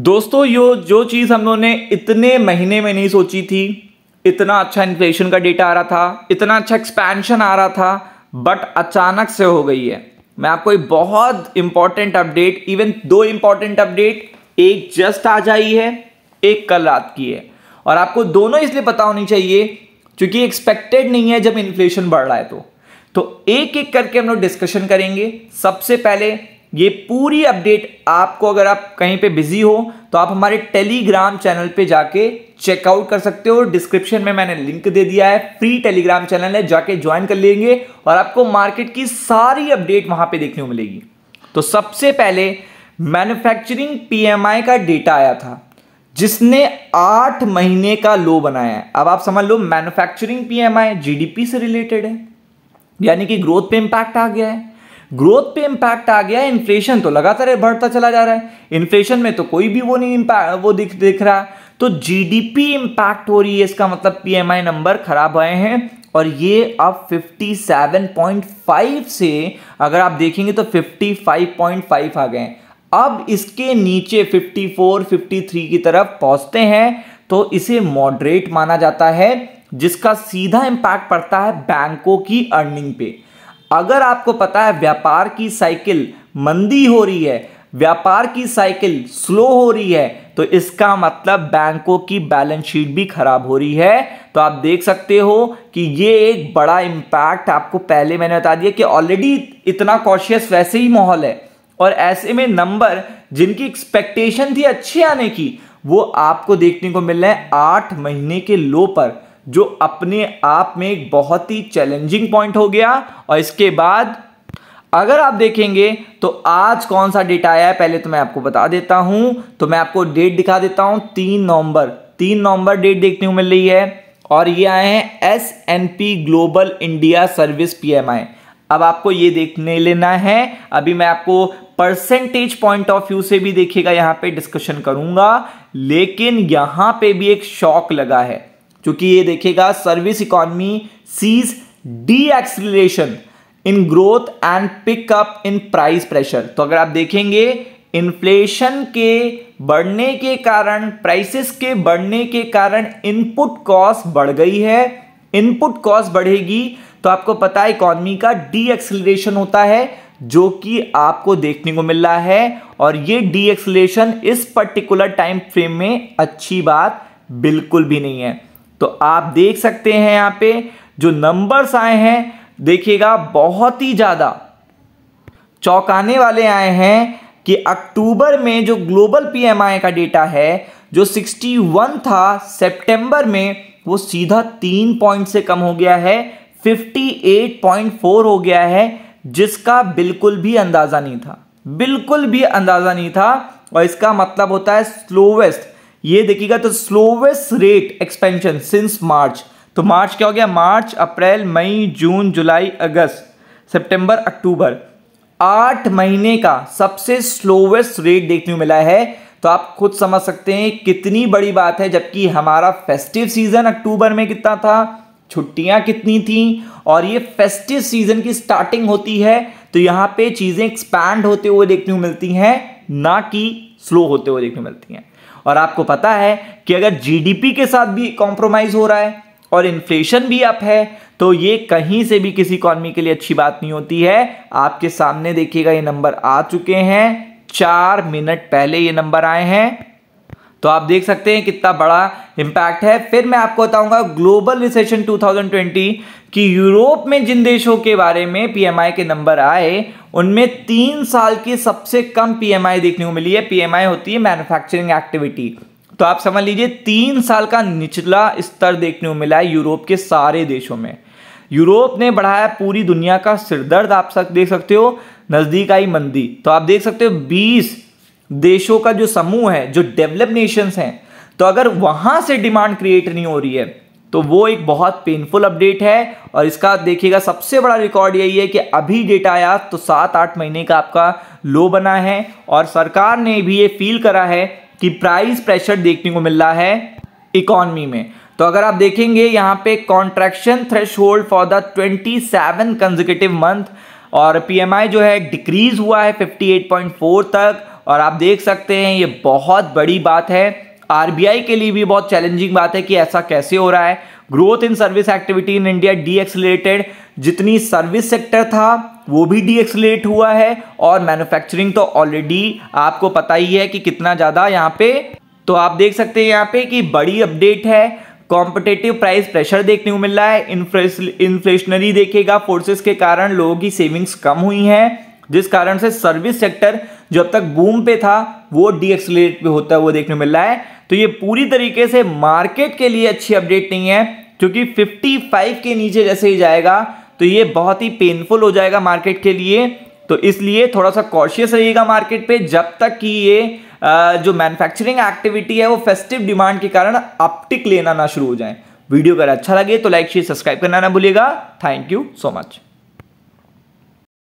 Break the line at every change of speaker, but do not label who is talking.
दोस्तों यो जो चीज़ हम लोगों ने इतने महीने में नहीं सोची थी इतना अच्छा इन्फ्लेशन का डेटा आ रहा था इतना अच्छा एक्सपेंशन आ रहा था बट अचानक से हो गई है मैं आपको एक बहुत इंपॉर्टेंट अपडेट इवन दो इंपॉर्टेंट अपडेट एक जस्ट आ जाई है एक कल रात की है और आपको दोनों इसलिए पता होनी चाहिए क्योंकि एक्सपेक्टेड नहीं है जब इन्फ्लेशन बढ़ रहा है तो तो एक एक करके हम लोग डिस्कशन करेंगे सबसे पहले ये पूरी अपडेट आपको अगर आप कहीं पे बिजी हो तो आप हमारे टेलीग्राम चैनल पे जाके चेकआउट कर सकते हो डिस्क्रिप्शन में मैंने लिंक दे दिया है फ्री टेलीग्राम चैनल है जाके ज्वाइन कर लेंगे और आपको मार्केट की सारी अपडेट वहां पे देखने को मिलेगी तो सबसे पहले मैन्युफैक्चरिंग पी का डेटा आया था जिसने आठ महीने का लो बनाया है अब आप समझ लो मैन्युफैक्चरिंग पी एम से रिलेटेड है यानी कि ग्रोथ पे इंपैक्ट आ गया है ग्रोथ पे इम्पैक्ट आ गया इन्फ्लेशन तो लगातार बढ़ता चला जा रहा है इन्फ्लेशन में तो कोई भी वो नहीं इम्पैक्ट वो दिख दिख रहा है तो जीडीपी इम्पैक्ट हो रही है इसका मतलब पीएमआई नंबर खराब आए हैं और ये अब 57.5 से अगर आप देखेंगे तो 55.5 आ गए अब इसके नीचे 54, 53 की तरफ पहुंचते हैं तो इसे मॉडरेट माना जाता है जिसका सीधा इम्पैक्ट पड़ता है बैंकों की अर्निंग पे अगर आपको पता है व्यापार की साइकिल मंदी हो रही है व्यापार की साइकिल स्लो हो रही है तो इसका मतलब बैंकों की बैलेंस शीट भी खराब हो रही है तो आप देख सकते हो कि ये एक बड़ा इम्पैक्ट आपको पहले मैंने बता दिया कि ऑलरेडी इतना कॉशियस वैसे ही माहौल है और ऐसे में नंबर जिनकी एक्सपेक्टेशन थी अच्छे आने की वो आपको देखने को मिल रहे हैं आठ महीने के लो पर जो अपने आप में एक बहुत ही चैलेंजिंग पॉइंट हो गया और इसके बाद अगर आप देखेंगे तो आज कौन सा डेट आया है पहले तो मैं आपको बता देता हूं तो मैं आपको डेट दिखा देता हूं तीन नवंबर तीन नवंबर डेट देखने को मिल रही है और ये आए हैं S N P global India service PMI अब आपको ये देखने लेना है अभी मैं आपको परसेंटेज पॉइंट ऑफ व्यू से भी देखिएगा यहां पे डिस्कशन करूंगा लेकिन यहां पे भी एक शॉक लगा है क्योंकि ये देखेगा service economy sees dip in growth and pickup in price pressure तो अगर आप देखेंगे इन्फ्लेशन के बढ़ने के कारण प्राइसेस के बढ़ने के कारण इनपुट कॉस्ट बढ़ गई है इनपुट कॉस्ट बढ़ेगी तो आपको पता है इकोनॉमी का डी होता है जो कि आपको देखने को मिल रहा है और ये डी इस पर्टिकुलर टाइम फ्रेम में अच्छी बात बिल्कुल भी नहीं है तो आप देख सकते हैं यहाँ पे जो नंबर्स आए हैं देखिएगा बहुत ही ज़्यादा चौंकाने वाले आए हैं कि अक्टूबर में जो ग्लोबल पीएमआई का डेटा है जो 61 था सितंबर में वो सीधा तीन पॉइंट से कम हो गया है 58.4 हो गया है जिसका बिल्कुल भी अंदाज़ा नहीं था बिल्कुल भी अंदाज़ा नहीं था और इसका मतलब होता है स्लोवेस्ट ये देखिएगा तो slowest rate expansion since March तो मार्च क्या हो गया मार्च अप्रैल मई जून जुलाई अगस्त सितंबर अक्टूबर आठ महीने का सबसे स्लोवेस्ट रेट देखने को मिला है तो आप खुद समझ सकते हैं कितनी बड़ी बात है जबकि हमारा फेस्टिव सीजन अक्टूबर में कितना था छुट्टियां कितनी थी और ये फेस्टिव सीजन की स्टार्टिंग होती है तो यहां पे चीज़ें एक्सपैंड होते हुए देखने को मिलती हैं ना कि स्लो होते हुए देखने को मिलती हैं और आपको पता है कि अगर जीडीपी के साथ भी कॉम्प्रोमाइज़ हो रहा है और इन्फ्लेशन भी अप है तो ये कहीं से भी किसी इकॉनमी के लिए अच्छी बात नहीं होती है आपके सामने देखिएगा ये नंबर आ चुके हैं चार मिनट पहले ये नंबर आए हैं तो आप देख सकते हैं कितना बड़ा इंपैक्ट है फिर मैं आपको बताऊंगा ग्लोबल रिसेशन 2020 कि यूरोप में जिन देशों के बारे में पीएमआई के नंबर आए उनमें तीन साल की सबसे कम पीएमआई देखने को मिली है पीएमआई होती है मैन्युफैक्चरिंग एक्टिविटी तो आप समझ लीजिए तीन साल का निचला स्तर देखने को मिला है यूरोप के सारे देशों में यूरोप ने बढ़ाया पूरी दुनिया का सिरदर्द आप सक देख सकते हो नज़दीक आई मंदी तो आप देख सकते हो बीस देशों का जो समूह है जो डेवलप नेशंस हैं तो अगर वहां से डिमांड क्रिएट नहीं हो रही है तो वो एक बहुत पेनफुल अपडेट है और इसका देखिएगा सबसे बड़ा रिकॉर्ड यही है कि अभी डेटा आया तो सात आठ महीने का आपका लो बना है और सरकार ने भी ये फील करा है कि प्राइस प्रेशर देखने को मिल रहा है इकॉनमी में तो अगर आप देखेंगे यहाँ पे contraction threshold for the twenty seven consecutive month और पीएमआई जो है डिक्रीज हुआ है 58.4 तक और आप देख सकते हैं ये बहुत बड़ी बात है आरबीआई के लिए भी बहुत चैलेंजिंग बात है कि ऐसा कैसे हो रहा है growth in service activity in India decelerated जितनी सर्विस सेक्टर था वो भी डी एक्सलेट हुआ है और मैन्युफैक्चरिंग तो ऑलरेडी आपको पता ही है कि कितना ज़्यादा यहाँ पे तो आप देख सकते हैं यहाँ पे कि बड़ी अपडेट है कॉम्पिटेटिव प्राइस प्रेशर देखने को मिल रहा है इन्फ्लेशनरी देखेगा फोर्सेस के कारण लोगों की सेविंग्स कम हुई हैं जिस कारण से सर्विस सेक्टर जो अब तक बूम पे था वो डी एक्सलेट पे होता है वो देखने मिल रहा है तो ये पूरी तरीके से मार्केट के लिए अच्छी अपडेट नहीं है क्योंकि 55 के नीचे जैसे ही जाएगा तो ये बहुत ही पेनफुल हो जाएगा मार्केट के लिए तो इसलिए थोड़ा सा कॉशियस रहिएगा मार्केट पे जब तक कि ये जो मैन्युफैक्चरिंग एक्टिविटी है वो फेस्टिव डिमांड के कारण अपटिक लेना ना शुरू हो जाए वीडियो अगर अच्छा लगे तो लाइक शेयर सब्सक्राइब करना ना भूलिएगा थैंक यू सो मच